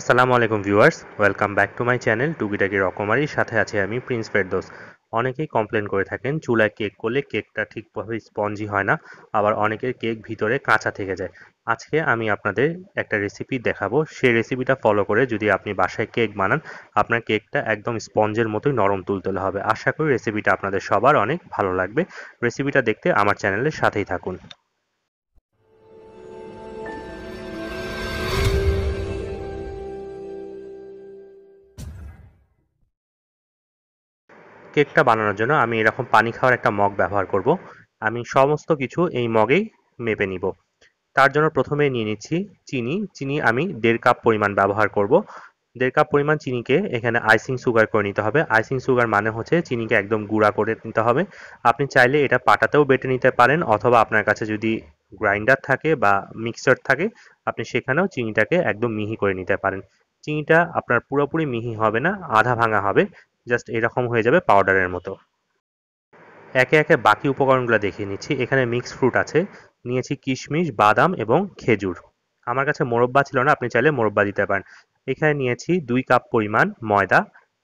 আসসালামু আলাইকুম viewers welcome back to my channel টুকিটাকি রকমারির সাথে আছি আমি প্রিন্স ফেরদোস অনেকেই কমপ্লেন করে থাকেন চুলায় কেক করলে কেকটা ঠিকভাবে স্পঞ্জি হয় না আবার অনেকের কেক ভিতরে কাঁচা থেকে যায় আজকে আমি আপনাদের একটা রেসিপি দেখাবো সেই রেসিপিটা ফলো করে যদি আপনি বাসায় কেক বানান আপনার কেকটা একদম স্পঞ্জের মতোই নরম তুলতে হবে আশা করি রেসিপিটা আপনাদের সবার অনেক ভালো লাগবে রেসিপিটা দেখতে আমার চ্যানেলের সাথেই থাকুন কেকটা বানানোর জন্য আমি এরকম পানি খাওয়ার একটা মগ ব্যবহার করব আমি সমস্ত কিছু এই মগেই মেপে নিব তার জন্য প্রথমে নিয়ে নিচ্ছি চিনি চিনি আমি দেড় কাপ পরিমাণ ব্যবহার করব দেড় কাপ পরিমাণ চিনিকে এখানে আইসিং সুগার করে নিতে হবে আইসিং সুগার মানে হচ্ছে চিনিকে একদম গুঁড়া করে নিতে হবে আপনি চাইলে এটা পাটাতেও বেটে নিতে পারেন অথবা আপনার কাছে যদি গ্রাইন্ডার থাকে বা মিক্সার থাকে আপনি সেখানেও চিনিটাকে একদম মিহি করে নিতে পারেন চিনিটা আপনার পুরোপুরি মিহি হবে না আধা ভাঙা হবে জাস্ট এরকম হয়ে যাবে পাউডারের মতো একে একে বাকি উপকরণগুলো দেখিয়ে নিচ্ছি এখানে মিক্স ফ্রুট আছে নিয়েছি কিশমিশ বাদাম এবং খেজুর আমার কাছে মোরব্বা ছিল না আপনি চাইলে মোরব্বা দিতে পারেন এখানে নিয়েছি দুই কাপ পরিমাণ ময়দা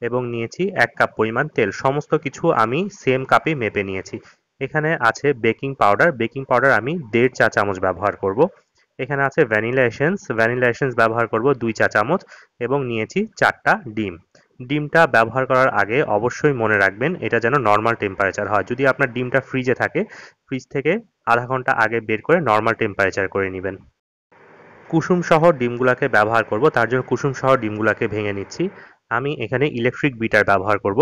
এবং নিয়েছি এক কাপ পরিমাণ তেল সমস্ত কিছু আমি সেম কাপে মেপে নিয়েছি এখানে আছে বেকিং পাউডার বেকিং পাউডার আমি দেড় চা চামচ ব্যবহার করব। এখানে আছে ভ্যানিলা এসেন্স ভ্যানিলা এসেন্স ব্যবহার করব দুই চা চামচ এবং নিয়েছি চারটা ডিম ডিমটা ব্যবহার করার আগে অবশ্যই মনে রাখবেন এটা যেন নর্মাল টেম্পারেচার হয় যদি আপনার ডিমটা ফ্রিজে থাকে ফ্রিজ থেকে আধা ঘন্টা আগে বের করে নর্মাল টেম্পারেচার করে নেবেন কুসুম সহ ডিমগুলাকে ব্যবহার করব তার জন্য কুসুম সহ ডিমগুলাকে ভেঙে নিচ্ছি আমি এখানে ইলেকট্রিক বিটার ব্যবহার করব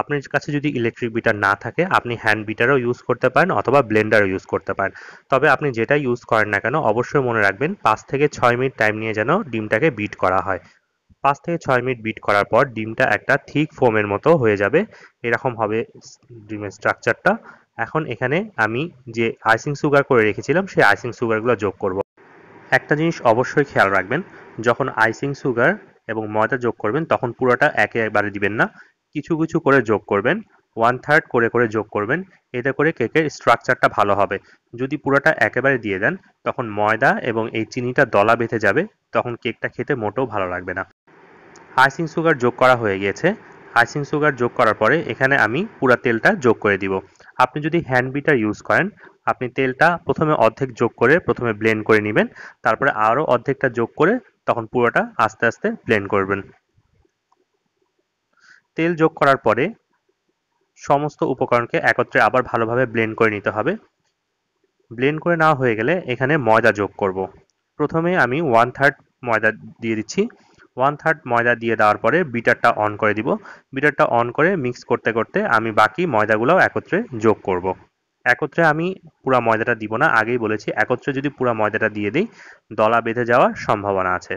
আপনার কাছে যদি ইলেকট্রিক বিটার না থাকে আপনি হ্যান্ড বিটারও ইউজ করতে পারেন অথবা ব্লেন্ডারও ইউজ করতে পারেন তবে আপনি যেটা ইউজ করেন না কেন অবশ্যই মনে রাখবেন পাঁচ থেকে ছয় মিনিট টাইম নিয়ে যেন ডিমটাকে বিট করা হয় পাঁচ থেকে ছয় মিনিট বিট করার পর ডিমটা একটা থিক ফোমের মতো হয়ে যাবে এরকম হবে ডিমের স্ট্রাকচারটা এখন এখানে আমি যে আইসিং সুগার করে রেখেছিলাম সেই আইসিং সুগারগুলো যোগ করব। একটা জিনিস অবশ্যই খেয়াল রাখবেন যখন আইসিং সুগার এবং ময়দা যোগ করবেন তখন পুরোটা একে একবারে দিবেন না কিছু কিছু করে যোগ করবেন ওয়ান থার্ড করে করে যোগ করবেন এতে করে কেকের স্ট্রাকচারটা ভালো হবে যদি পুরোটা একেবারে দিয়ে দেন তখন ময়দা এবং এই চিনিটা দলা বেঁধে যাবে তখন কেকটা খেতে মোটেও ভালো লাগবে না আইসিং সুগার যোগ করা হয়ে গিয়েছে আইসিং সুগার যোগ করার পরে এখানে আমি পুরা তেলটা যোগ করে দিব আপনি যদি হ্যান্ড বিটার ইউজ করেন আপনি তেলটা প্রথমে অর্ধেক যোগ করে প্রথমে ব্লেন্ড করে নেবেন তারপরে আরও অর্ধেকটা যোগ করে তখন পুরোটা আস্তে আস্তে ব্লেন্ড করবেন তেল যোগ করার পরে সমস্ত উপকরণকে একত্রে আবার ভালোভাবে ব্লেন্ড করে নিতে হবে ব্লেন্ড করে নেওয়া হয়ে গেলে এখানে ময়দা যোগ করব। প্রথমে আমি ওয়ান থার্ড ময়দা দিয়ে দিচ্ছি ওয়ান থার্ড ময়দা দিয়ে দেওয়ার পরে বিটারটা অন করে দিব বিটারটা অন করে মিক্স করতে করতে আমি বাকি ময়দাগুলোও একত্রে যোগ করব। একত্রে আমি পুরা ময়দাটা দিব না আগেই বলেছি একত্রে যদি পুরো ময়দাটা দিয়ে দিই দলা বেঁধে যাওয়ার সম্ভাবনা আছে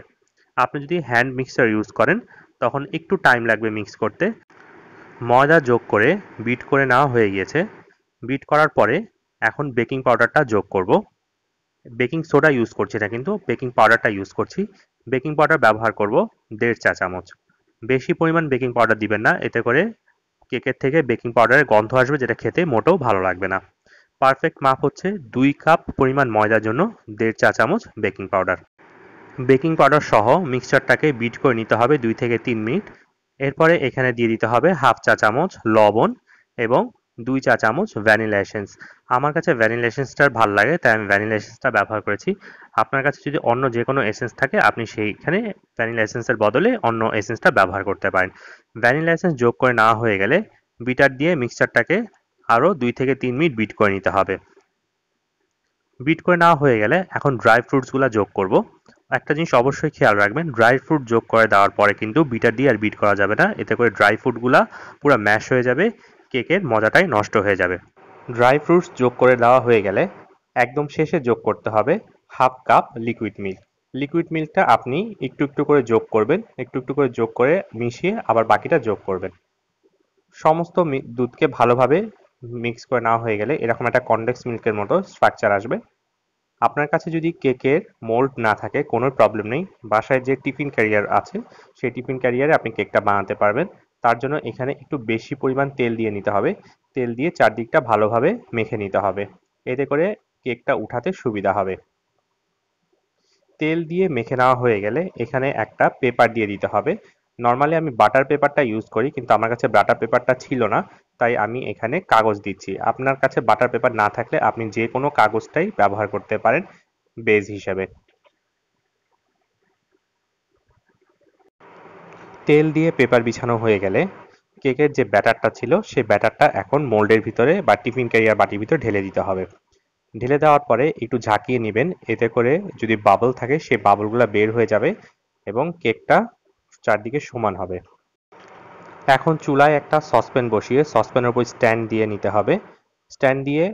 আপনি যদি হ্যান্ড মিক্সার ইউজ করেন তখন একটু টাইম লাগবে মিক্স করতে ময়দা যোগ করে বিট করে নেওয়া হয়ে গিয়েছে বিট করার পরে এখন বেকিং পাউডারটা যোগ করব বেকিং সোডা ইউজ করছি না কিন্তু বেকিং পাউডারটা ইউজ করছি বেকিং পাউডার ব্যবহার করব দেড় চা চামচ বেশি পরিমাণ বেকিং পাউডার দিবেন না এতে করে কেকের থেকে বেকিং পাউডারের গন্ধ আসবে যেটা খেতে মোটেও ভালো লাগবে না পারফেক্ট মাপ হচ্ছে দুই কাপ পরিমাণ ময়দার জন্য দেড় চা চামচ বেকিং পাউডার বেকিং পাউডার সহ মিক্সচারটাকে বিট করে নিতে হবে দুই থেকে তিন মিনিট এরপরে এখানে দিয়ে দিতে হবে হাফ চা চামচ লবণ এবং দুই চা চামচ ভ্যানিলা এসেন্স আমার কাছে ভ্যানিলা এসেন্সটার ভাল লাগে তাই আমি ভ্যানিলা এসেন্সটা ব্যবহার করেছি আপনার কাছে যদি অন্য যে কোনো এসেন্স থাকে আপনি সেইখানে ভ্যানিলা এসেন্সের বদলে অন্য এসেন্সটা ব্যবহার করতে পারেন ভ্যানিলা এসেন্স যোগ করে না হয়ে গেলে বিটার দিয়ে মিক্সচারটাকে আরও দুই থেকে তিন মিনিট বিট করে নিতে হবে বিট করে না হয়ে গেলে এখন ড্রাই ফ্রুটসগুলো যোগ করব একটা জিনিস অবশ্যই খেয়াল রাখবেন ড্রাই ফ্রুট যোগ করে দেওয়ার পরে কিন্তু বিটার দিয়ে আর বিট করা যাবে না এতে করে ড্রাই ফ্রুটগুলো পুরো ম্যাশ হয়ে যাবে কেকের মজাটাই নষ্ট হয়ে যাবে ড্রাই ফ্রুটস যোগ করে দেওয়া হয়ে গেলে একদম শেষে যোগ করতে হবে half cup liquid milk liquid মিল্কটা আপনি একটু একটু করে যোগ করবেন একটু একটু করে যোগ করে মিশিয়ে আবার বাকিটা যোগ করবেন সমস্ত দুধকে ভালোভাবে মিক্স করে নেওয়া হয়ে গেলে এরকম একটা কনডেক্স মিল্কের মতো স্ট্রাকচার আসবে আপনার কাছে যদি কেকের মোল্ড না থাকে কোনো প্রবলেম নেই বাসায় যে টিফিন ক্যারিয়ার আছে সেই টিফিন ক্যারিয়ারে আপনি কেকটা বানাতে পারবেন তার জন্য এখানে একটু বেশি পরিমাণ তেল দিয়ে নিতে হবে তেল দিয়ে চারদিকটা ভালোভাবে মেখে নিতে হবে এতে করে কেকটা উঠাতে সুবিধা হবে তেল দিয়ে মেখে নেওয়া হয়ে গেলে এখানে একটা পেপার দিয়ে দিতে হবে নর্মালি আমি বাটার পেপারটা ইউজ করি কিন্তু আমার কাছে বাটার পেপারটা ছিল না তাই আমি এখানে কাগজ দিচ্ছি আপনার কাছে বাটার পেপার না থাকলে আপনি যে কোনো কাগজটাই ব্যবহার করতে পারেন বেজ হিসেবে তেল দিয়ে পেপার বিছানো হয়ে গেলে কেকের যে ব্যাটারটা ছিল সেই ব্যাটারটা এখন মোল্ডের ভিতরে বা টিফিন ক্যারিয়ার বাটির ভিতরে ঢেলে দিতে হবে ঢেলে দেওয়ার পরে একটু ঝাঁকিয়ে নেবেন এতে করে যদি বাবল থাকে সেই বাবলগুলো বের হয়ে যাবে এবং কেকটা চারদিকে সমান হবে এখন চুলায় একটা সসপ্যান বসিয়ে সসপ্যানের উপর স্ট্যান্ড দিয়ে নিতে হবে স্ট্যান্ড দিয়ে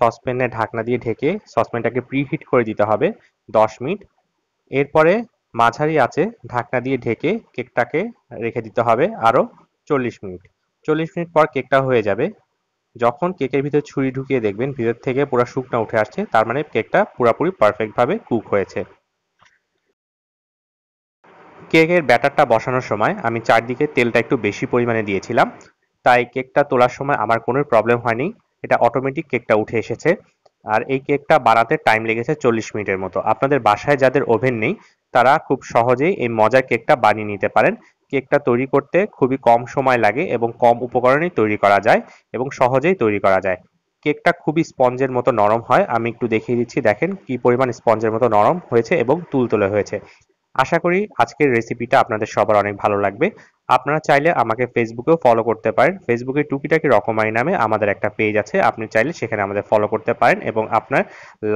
সসপ্যানে ঢাকনা দিয়ে ঢেকে সসপ্যানটাকে প্রিহিট করে দিতে হবে দশ মিনিট এরপরে মাঝারি আছে ঢাকনা দিয়ে ঢেকে কেকটাকে রেখে দিতে হবে আরও চল্লিশ মিনিট চল্লিশ মিনিট পর কেকটা হয়ে যাবে যখন কেকের ভিতরে ছুরি ঢুকিয়ে দেখবেন ভিতর থেকে পুরো শুকনো উঠে আসছে তার মানে কেকটা পুরোপুরি পারফেক্টভাবে কুক হয়েছে কেকের ব্যাটারটা বসানোর সময় আমি চারদিকে তেলটা একটু বেশি পরিমাণে দিয়েছিলাম তাই কেকটা তোলার সময় আমার কোনো প্রবলেম হয়নি এটা অটোমেটিক কেকটা উঠে এসেছে আর এই কেকটা বানাতে টাইম লেগেছে চল্লিশ মিনিটের মতো আপনাদের বাসায় যাদের ওভেন নেই তারা খুব সহজেই এই মজার কেকটা বানিয়ে নিতে পারেন কেকটা তৈরি করতে খুবই কম সময় লাগে এবং কম উপকরণেই তৈরি করা যায় এবং সহজেই তৈরি করা যায় কেকটা খুবই স্পঞ্জের মতো নরম হয় আমি একটু দেখিয়ে দিচ্ছি দেখেন কি পরিমাণ স্পঞ্জের মতো নরম হয়েছে এবং তুলতুলে হয়েছে আশা করি আজকের রেসিপিটা আপনাদের সবার অনেক ভালো লাগবে আপনারা চাইলে আমাকে ফেসবুকেও ফলো করতে পারেন ফেসবুকে টুকিটাকি রকমারি নামে আমাদের একটা পেজ আছে আপনি চাইলে সেখানে আমাদের ফলো করতে পারেন এবং আপনার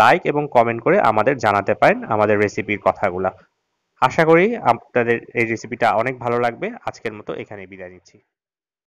লাইক এবং কমেন্ট করে আমাদের জানাতে পারেন আমাদের রেসিপির কথাগুলো আশা করি আপনাদের এই রেসিপিটা অনেক ভালো লাগবে আজকের মতো এখানে বিদায় নিচ্ছি